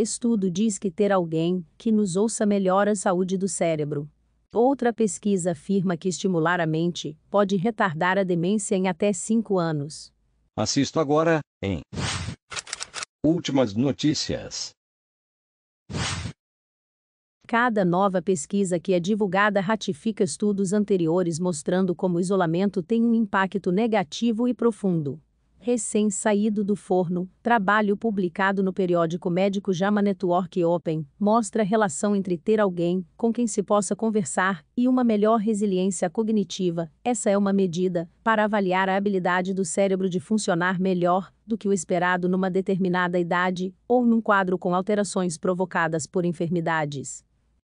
Estudo diz que ter alguém que nos ouça melhora a saúde do cérebro. Outra pesquisa afirma que estimular a mente pode retardar a demência em até 5 anos. Assisto agora em Últimas notícias. Cada nova pesquisa que é divulgada ratifica estudos anteriores mostrando como o isolamento tem um impacto negativo e profundo recém-saído do forno, trabalho publicado no periódico médico JAMA Network Open, mostra a relação entre ter alguém com quem se possa conversar e uma melhor resiliência cognitiva. Essa é uma medida para avaliar a habilidade do cérebro de funcionar melhor do que o esperado numa determinada idade ou num quadro com alterações provocadas por enfermidades.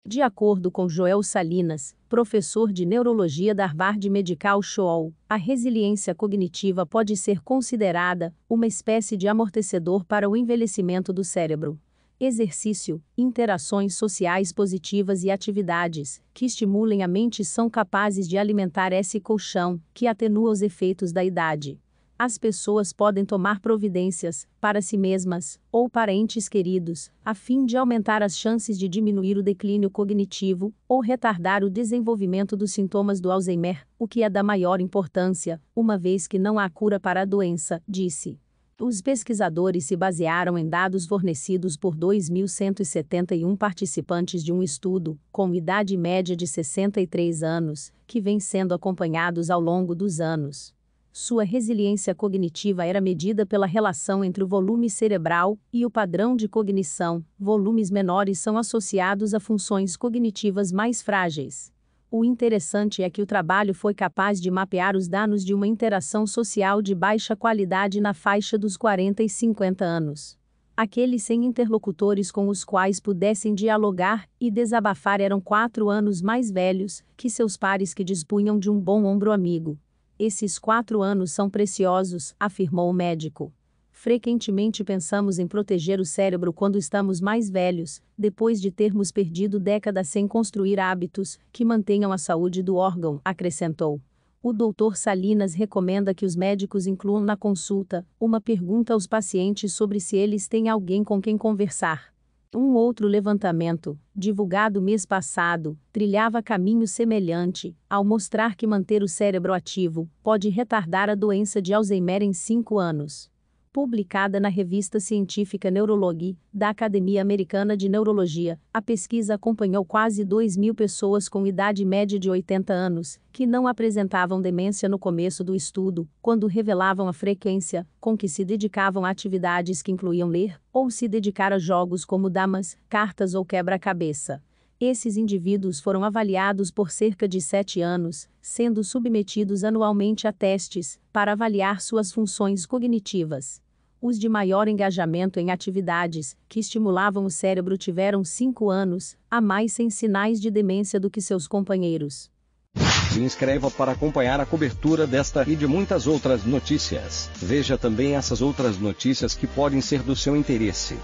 De acordo com Joel Salinas, professor de neurologia da Harvard Medical School, a resiliência cognitiva pode ser considerada uma espécie de amortecedor para o envelhecimento do cérebro. Exercício, interações sociais positivas e atividades que estimulem a mente são capazes de alimentar esse colchão que atenua os efeitos da idade as pessoas podem tomar providências, para si mesmas, ou para entes queridos, a fim de aumentar as chances de diminuir o declínio cognitivo, ou retardar o desenvolvimento dos sintomas do Alzheimer, o que é da maior importância, uma vez que não há cura para a doença, disse. Os pesquisadores se basearam em dados fornecidos por 2.171 participantes de um estudo, com idade média de 63 anos, que vem sendo acompanhados ao longo dos anos. Sua resiliência cognitiva era medida pela relação entre o volume cerebral e o padrão de cognição. Volumes menores são associados a funções cognitivas mais frágeis. O interessante é que o trabalho foi capaz de mapear os danos de uma interação social de baixa qualidade na faixa dos 40 e 50 anos. Aqueles sem interlocutores com os quais pudessem dialogar e desabafar eram quatro anos mais velhos que seus pares que dispunham de um bom ombro amigo. Esses quatro anos são preciosos, afirmou o médico. Frequentemente pensamos em proteger o cérebro quando estamos mais velhos, depois de termos perdido décadas sem construir hábitos que mantenham a saúde do órgão, acrescentou. O Dr. Salinas recomenda que os médicos incluam na consulta uma pergunta aos pacientes sobre se eles têm alguém com quem conversar. Um outro levantamento, divulgado mês passado, trilhava caminho semelhante, ao mostrar que manter o cérebro ativo pode retardar a doença de Alzheimer em cinco anos publicada na revista científica Neurology, da Academia Americana de Neurologia, a pesquisa acompanhou quase 2 mil pessoas com idade média de 80 anos, que não apresentavam demência no começo do estudo, quando revelavam a frequência com que se dedicavam a atividades que incluíam ler ou se dedicar a jogos como damas, cartas ou quebra-cabeça. Esses indivíduos foram avaliados por cerca de sete anos, sendo submetidos anualmente a testes para avaliar suas funções cognitivas. Os de maior engajamento em atividades que estimulavam o cérebro tiveram cinco anos a mais sem sinais de demência do que seus companheiros. Se inscreva para acompanhar a cobertura desta e de muitas outras notícias. Veja também essas outras notícias que podem ser do seu interesse.